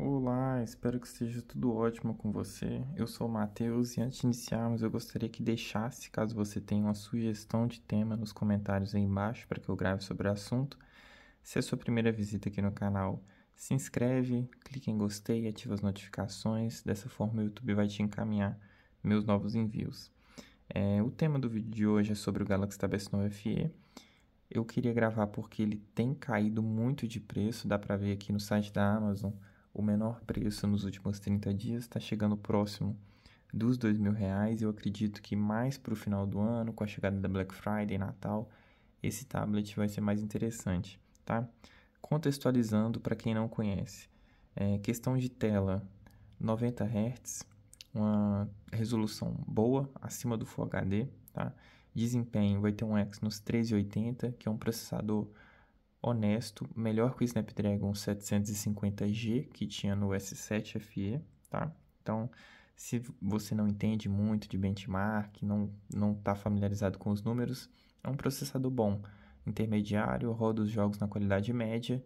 Olá, espero que esteja tudo ótimo com você. Eu sou o Matheus e antes de iniciarmos, eu gostaria que deixasse, caso você tenha uma sugestão de tema nos comentários aí embaixo para que eu grave sobre o assunto. Se é a sua primeira visita aqui no canal, se inscreve, clique em gostei e ativa as notificações. Dessa forma, o YouTube vai te encaminhar meus novos envios. É, o tema do vídeo de hoje é sobre o Galaxy Tab S9 FE. Eu queria gravar porque ele tem caído muito de preço, dá para ver aqui no site da Amazon o menor preço nos últimos 30 dias está chegando próximo dos dois mil reais. Eu acredito que mais para o final do ano, com a chegada da Black Friday e Natal, esse tablet vai ser mais interessante, tá? Contextualizando para quem não conhece, é questão de tela 90 Hz, uma resolução boa, acima do Full HD, tá? Desempenho vai ter um Exynos 1380, que é um processador honesto, melhor que o Snapdragon 750G que tinha no S7 FE, tá? Então, se você não entende muito de benchmark, não não está familiarizado com os números, é um processador bom, intermediário, roda os jogos na qualidade média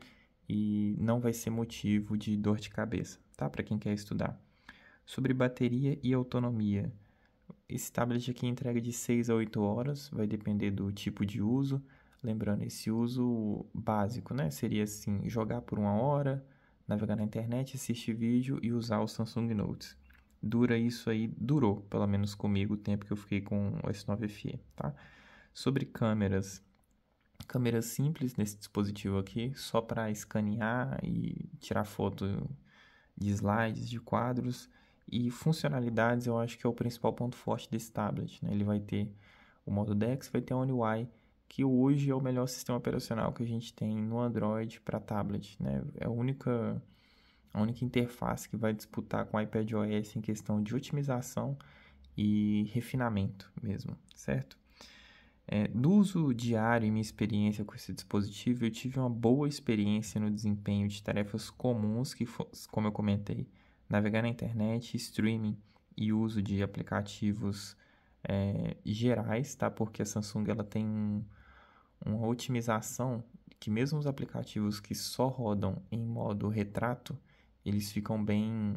e não vai ser motivo de dor de cabeça, tá? Para quem quer estudar. Sobre bateria e autonomia, esse tablet aqui entrega de 6 a 8 horas, vai depender do tipo de uso. Lembrando, esse uso básico, né? Seria assim, jogar por uma hora, navegar na internet, assistir vídeo e usar o Samsung Notes. Dura isso aí, durou, pelo menos comigo, o tempo que eu fiquei com o S9 FE, tá? Sobre câmeras, câmera simples nesse dispositivo aqui, só para escanear e tirar foto de slides, de quadros e funcionalidades, eu acho que é o principal ponto forte desse tablet, né? Ele vai ter o modo DeX, vai ter a OneUI que hoje é o melhor sistema operacional que a gente tem no Android para tablet, né? É a única a única interface que vai disputar com o iPadOS em questão de otimização e refinamento mesmo, certo? É, no uso diário e minha experiência com esse dispositivo, eu tive uma boa experiência no desempenho de tarefas comuns que, como eu comentei, navegar na internet, streaming e uso de aplicativos é, gerais, tá? Porque a Samsung ela tem um, uma otimização que mesmo os aplicativos que só rodam em modo retrato, eles ficam bem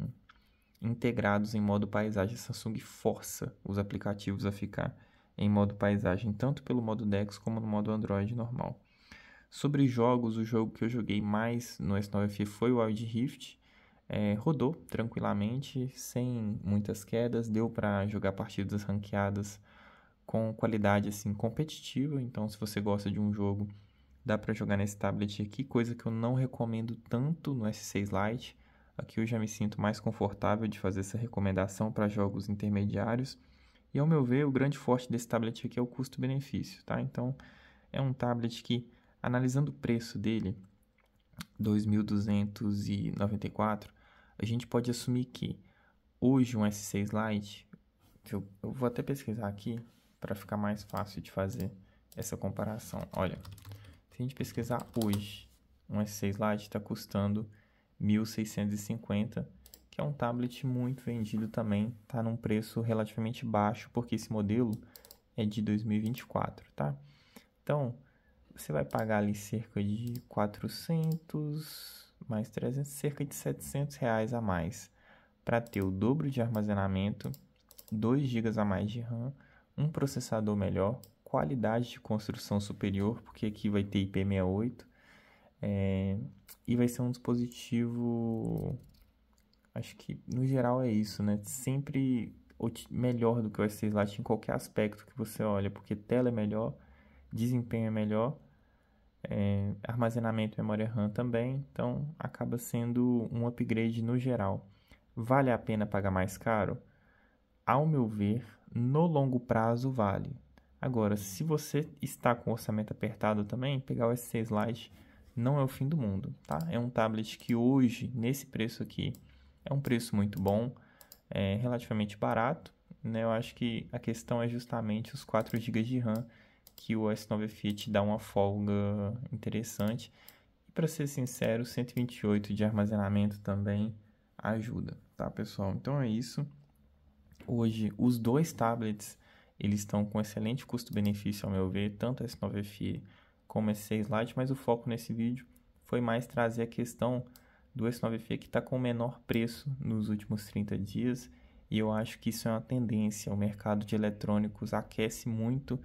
integrados em modo paisagem. A Samsung força os aplicativos a ficar em modo paisagem, tanto pelo modo DeX como no modo Android normal. Sobre jogos, o jogo que eu joguei mais no S9FE foi o Wild Rift. É, rodou tranquilamente, sem muitas quedas, deu para jogar partidas ranqueadas com qualidade assim competitiva. Então, se você gosta de um jogo, dá para jogar nesse tablet aqui, coisa que eu não recomendo tanto no S6 Lite. Aqui eu já me sinto mais confortável de fazer essa recomendação para jogos intermediários. E ao meu ver, o grande forte desse tablet aqui é o custo-benefício, tá? Então, é um tablet que analisando o preço dele, 2294, a gente pode assumir que hoje um S6 Lite, que eu, eu vou até pesquisar aqui, para ficar mais fácil de fazer essa comparação. Olha, se a gente pesquisar hoje, um S6 Lite está custando 1.650, que é um tablet muito vendido também, está num preço relativamente baixo, porque esse modelo é de 2024, tá? Então, você vai pagar ali cerca de 400 mais 300, cerca de 700 reais a mais para ter o dobro de armazenamento, 2 GB a mais de RAM, um processador melhor, qualidade de construção superior, porque aqui vai ter IP68, é, e vai ser um dispositivo. Acho que no geral é isso, né? Sempre melhor do que o S6 Lite em qualquer aspecto que você olha, porque tela é melhor, desempenho é melhor, é, armazenamento memória RAM também, então acaba sendo um upgrade no geral. Vale a pena pagar mais caro? ao meu ver, no longo prazo vale. Agora, se você está com o orçamento apertado também, pegar o S6 Lite não é o fim do mundo, tá? É um tablet que hoje, nesse preço aqui, é um preço muito bom, é relativamente barato, né? Eu acho que a questão é justamente os 4 GB de RAM que o S9 te dá uma folga interessante. E para ser sincero, 128 de armazenamento também ajuda, tá, pessoal? Então é isso. Hoje, os dois tablets, eles estão com excelente custo-benefício, ao meu ver, tanto o S9FE como o S6 Lite, mas o foco nesse vídeo foi mais trazer a questão do S9FE que está com o menor preço nos últimos 30 dias, e eu acho que isso é uma tendência, o mercado de eletrônicos aquece muito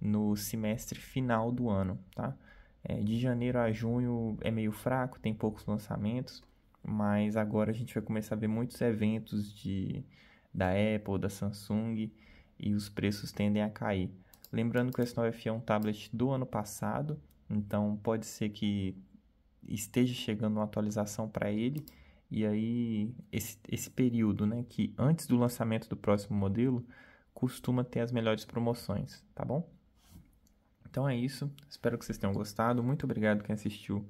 no semestre final do ano, tá? É, de janeiro a junho é meio fraco, tem poucos lançamentos, mas agora a gente vai começar a ver muitos eventos de da Apple, da Samsung e os preços tendem a cair. Lembrando que o S9FE é um tablet do ano passado, então pode ser que esteja chegando uma atualização para ele. E aí, esse, esse período, né, que antes do lançamento do próximo modelo, costuma ter as melhores promoções, tá bom? Então é isso, espero que vocês tenham gostado. Muito obrigado quem assistiu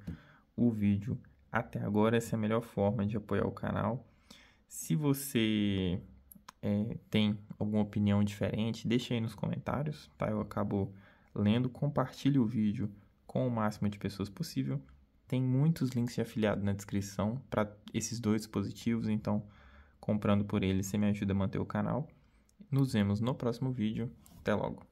o vídeo até agora. Essa é a melhor forma de apoiar o canal. Se você é, tem alguma opinião diferente, deixe aí nos comentários, tá? Eu acabo lendo, compartilhe o vídeo com o máximo de pessoas possível. Tem muitos links de afiliado na descrição para esses dois dispositivos, então comprando por eles você me ajuda a manter o canal. Nos vemos no próximo vídeo. Até logo.